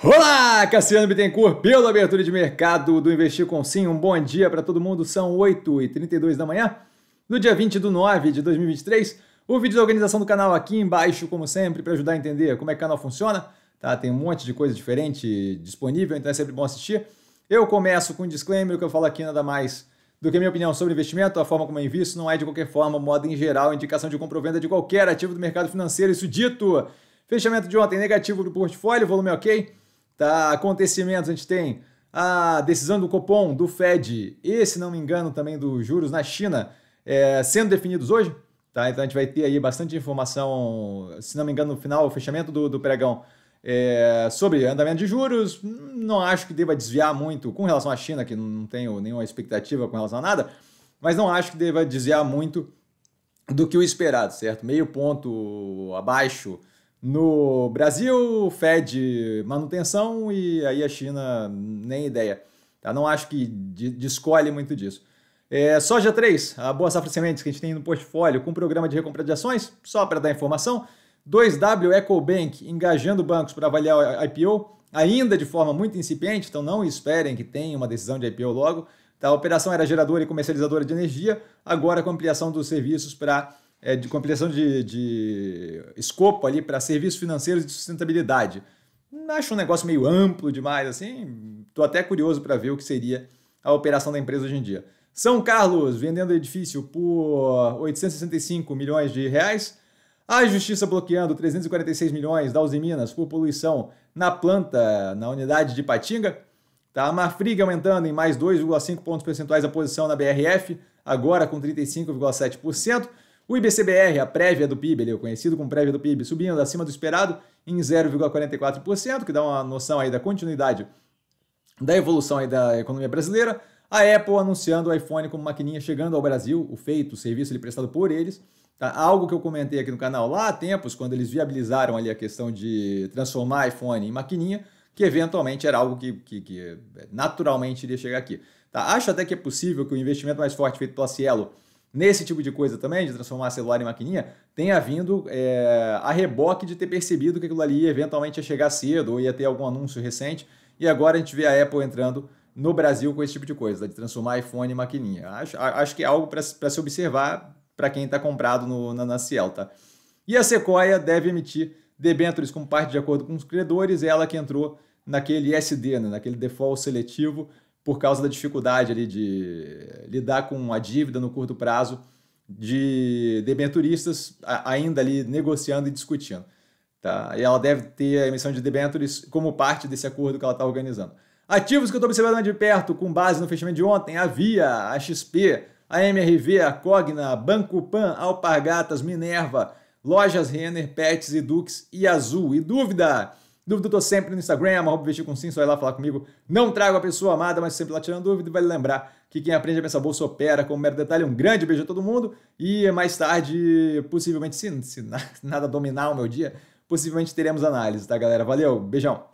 Olá, Cassiano Bittencourt, pela abertura de mercado do Investir com Sim. Um bom dia para todo mundo. São 8h32 da manhã do dia 20 de 9 de 2023. O vídeo da organização do canal aqui embaixo, como sempre, para ajudar a entender como é que o canal funciona. Tá? Tem um monte de coisa diferente disponível, então é sempre bom assistir. Eu começo com um disclaimer que eu falo aqui nada mais do que a minha opinião sobre investimento, a forma como eu invisto, não é de qualquer forma, modo em geral, indicação de compra ou venda de qualquer ativo do mercado financeiro. Isso dito, fechamento de ontem negativo para o portfólio, volume ok. Tá, acontecimentos a gente tem a decisão do Copom, do Fed e, se não me engano, também dos juros na China é, sendo definidos hoje. Tá? Então a gente vai ter aí bastante informação, se não me engano, no final, o fechamento do, do pregão é, sobre andamento de juros. Não acho que deva desviar muito com relação à China, que não tenho nenhuma expectativa com relação a nada, mas não acho que deva desviar muito do que o esperado, certo? Meio ponto abaixo no Brasil, Fed manutenção e aí a China nem ideia. Tá? Não acho que descolhe muito disso. É, soja 3, a boa safra de sementes que a gente tem no portfólio com programa de recompra de ações, só para dar informação. 2W EcoBank engajando bancos para avaliar o IPO, ainda de forma muito incipiente, então não esperem que tenha uma decisão de IPO logo. Tá? A operação era geradora e comercializadora de energia, agora com ampliação dos serviços para é, de compilação de, de escopo ali para serviços financeiros de sustentabilidade. Acho um negócio meio amplo demais, assim. Estou até curioso para ver o que seria a operação da empresa hoje em dia. São Carlos vendendo edifício por 865 milhões de reais. A justiça bloqueando 346 milhões da Usiminas por poluição na planta, na unidade de Patinga. Tá? A Marfrig aumentando em mais 2,5 pontos percentuais a posição na BRF, agora com 35,7%. O IBCBR, a prévia do PIB, ele é conhecido como prévia do PIB, subindo acima do esperado em 0,44%, que dá uma noção aí da continuidade da evolução aí da economia brasileira. A Apple anunciando o iPhone como maquininha chegando ao Brasil, o feito, o serviço ali prestado por eles. Tá? Algo que eu comentei aqui no canal lá há tempos, quando eles viabilizaram ali a questão de transformar iPhone em maquininha, que eventualmente era algo que, que, que é, naturalmente iria chegar aqui. Tá? Acho até que é possível que o investimento mais forte feito pela Cielo nesse tipo de coisa também, de transformar celular em maquininha, tenha vindo é, a reboque de ter percebido que aquilo ali eventualmente ia chegar cedo ou ia ter algum anúncio recente. E agora a gente vê a Apple entrando no Brasil com esse tipo de coisa, de transformar iPhone em maquininha. Acho, acho que é algo para se observar para quem está comprado no, na, na Ciel, tá? E a Sequoia deve emitir debêntures com parte de acordo com os credores, ela que entrou naquele SD, né, naquele default seletivo, por causa da dificuldade ali de lidar com a dívida no curto prazo de debenturistas ainda ali negociando e discutindo. Tá? E ela deve ter a emissão de debentures como parte desse acordo que ela está organizando. Ativos que eu estou observando de perto, com base no fechamento de ontem, a Via, a XP, a MRV, a Cogna, Banco Pan, Alpargatas, Minerva, Lojas Renner, Pets, e Dukes e Azul. E dúvida? Dúvida eu tô sempre no Instagram, arroba investir com sim, só ir lá falar comigo. Não trago a pessoa amada, mas sempre lá tirando dúvida. Vale lembrar que quem aprende a pensar bolsa opera com mero detalhe. Um grande beijo a todo mundo e mais tarde, possivelmente, se, se nada dominar o meu dia, possivelmente teremos análise, tá galera? Valeu, beijão!